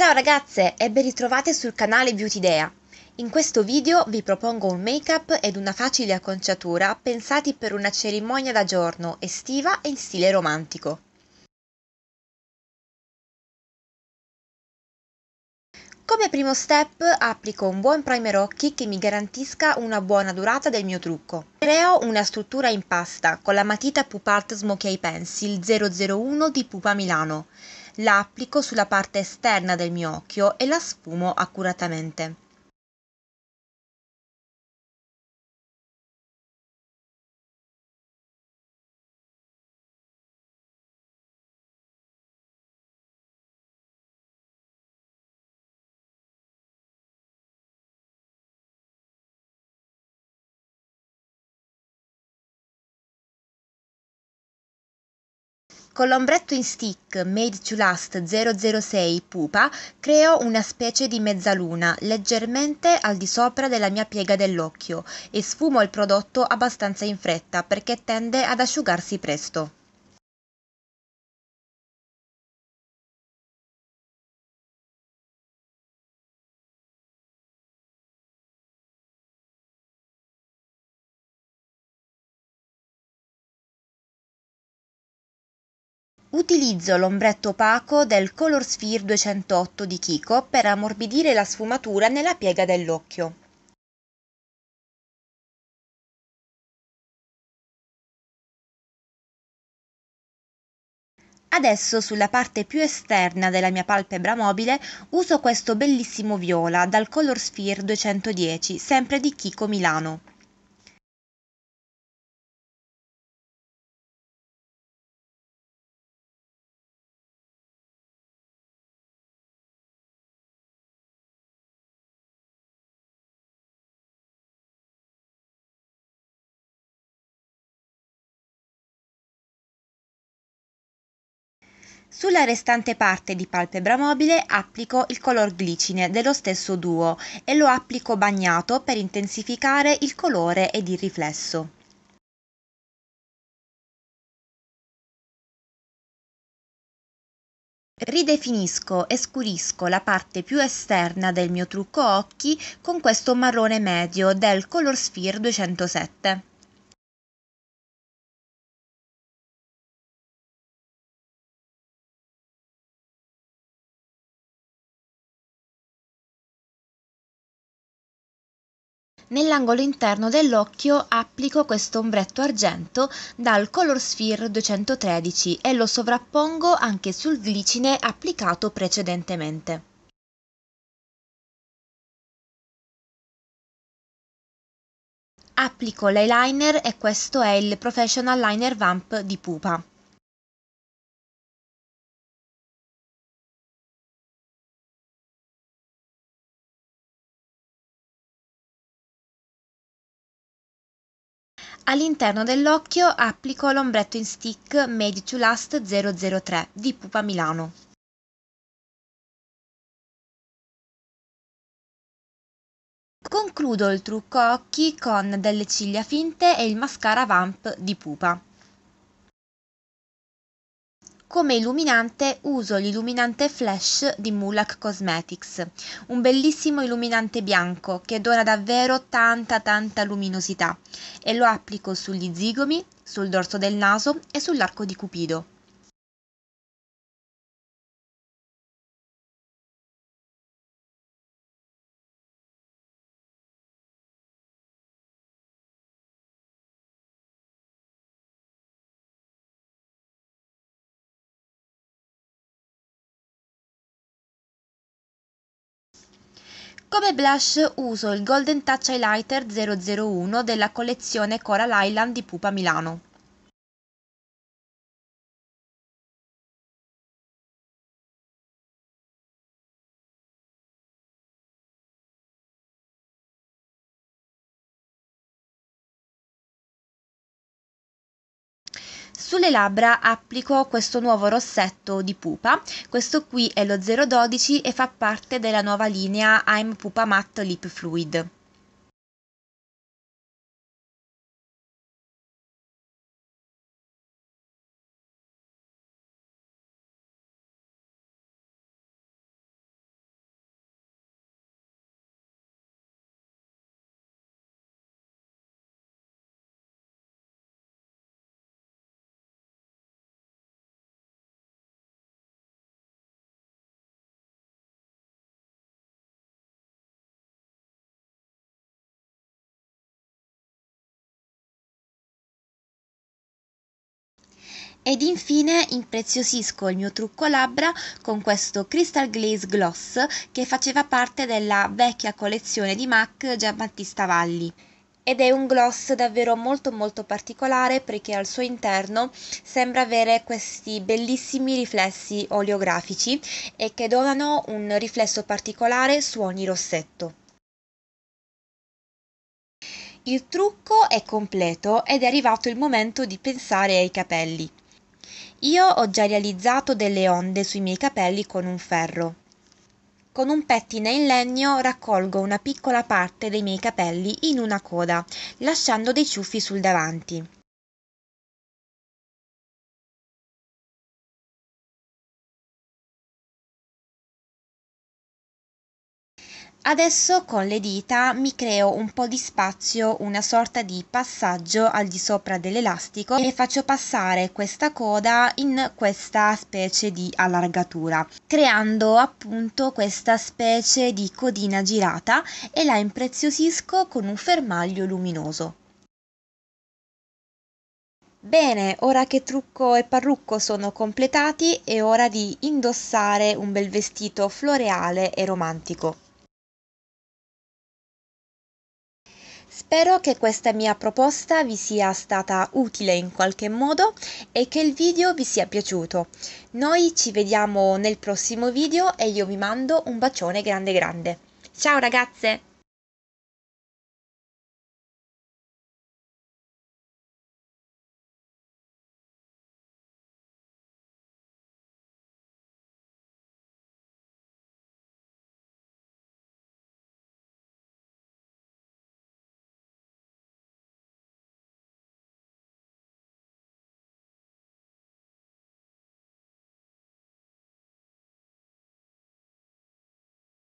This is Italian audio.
Ciao ragazze e ben ritrovate sul canale Beauty Idea. In questo video vi propongo un make up ed una facile acconciatura pensati per una cerimonia da giorno estiva e in stile romantico. Come primo step applico un buon primer occhi che mi garantisca una buona durata del mio trucco. Creo una struttura in pasta con la matita Pupart Smokey Pencil 001 di Pupa Milano la applico sulla parte esterna del mio occhio e la sfumo accuratamente. Con l'ombretto in stick Made to Last 006 Pupa creo una specie di mezzaluna leggermente al di sopra della mia piega dell'occhio e sfumo il prodotto abbastanza in fretta perché tende ad asciugarsi presto. Utilizzo l'ombretto opaco del Color Sphere 208 di Kiko per ammorbidire la sfumatura nella piega dell'occhio. Adesso sulla parte più esterna della mia palpebra mobile uso questo bellissimo viola dal Color Sphere 210, sempre di Kiko Milano. Sulla restante parte di palpebra mobile applico il color glicine dello stesso duo e lo applico bagnato per intensificare il colore ed il riflesso. Ridefinisco e scurisco la parte più esterna del mio trucco occhi con questo marrone medio del Color Sphere 207. Nell'angolo interno dell'occhio applico questo ombretto argento dal Color Sphere 213 e lo sovrappongo anche sul glicine applicato precedentemente. Applico l'eyeliner e questo è il Professional Liner Vamp di Pupa. All'interno dell'occhio applico l'ombretto in stick Made to Last 003 di Pupa Milano. Concludo il trucco occhi con delle ciglia finte e il mascara Vamp di Pupa. Come illuminante uso l'illuminante Flash di Mulak Cosmetics, un bellissimo illuminante bianco che dona davvero tanta tanta luminosità e lo applico sugli zigomi, sul dorso del naso e sull'arco di Cupido. Come blush uso il Golden Touch Highlighter 001 della collezione Coral Island di Pupa Milano. Sulle labbra applico questo nuovo rossetto di Pupa, questo qui è lo 012 e fa parte della nuova linea I'm Pupa Matte Lip Fluid. Ed infine impreziosisco il mio trucco labbra con questo Crystal Glaze Gloss che faceva parte della vecchia collezione di MAC Giambattista Valli ed è un gloss davvero molto molto particolare perché al suo interno sembra avere questi bellissimi riflessi oleografici e che donano un riflesso particolare su ogni rossetto. Il trucco è completo ed è arrivato il momento di pensare ai capelli. Io ho già realizzato delle onde sui miei capelli con un ferro. Con un pettine in legno raccolgo una piccola parte dei miei capelli in una coda, lasciando dei ciuffi sul davanti. Adesso con le dita mi creo un po' di spazio, una sorta di passaggio al di sopra dell'elastico e faccio passare questa coda in questa specie di allargatura, creando appunto questa specie di codina girata e la impreziosisco con un fermaglio luminoso. Bene, ora che trucco e parrucco sono completati è ora di indossare un bel vestito floreale e romantico. Spero che questa mia proposta vi sia stata utile in qualche modo e che il video vi sia piaciuto. Noi ci vediamo nel prossimo video e io vi mando un bacione grande grande. Ciao ragazze!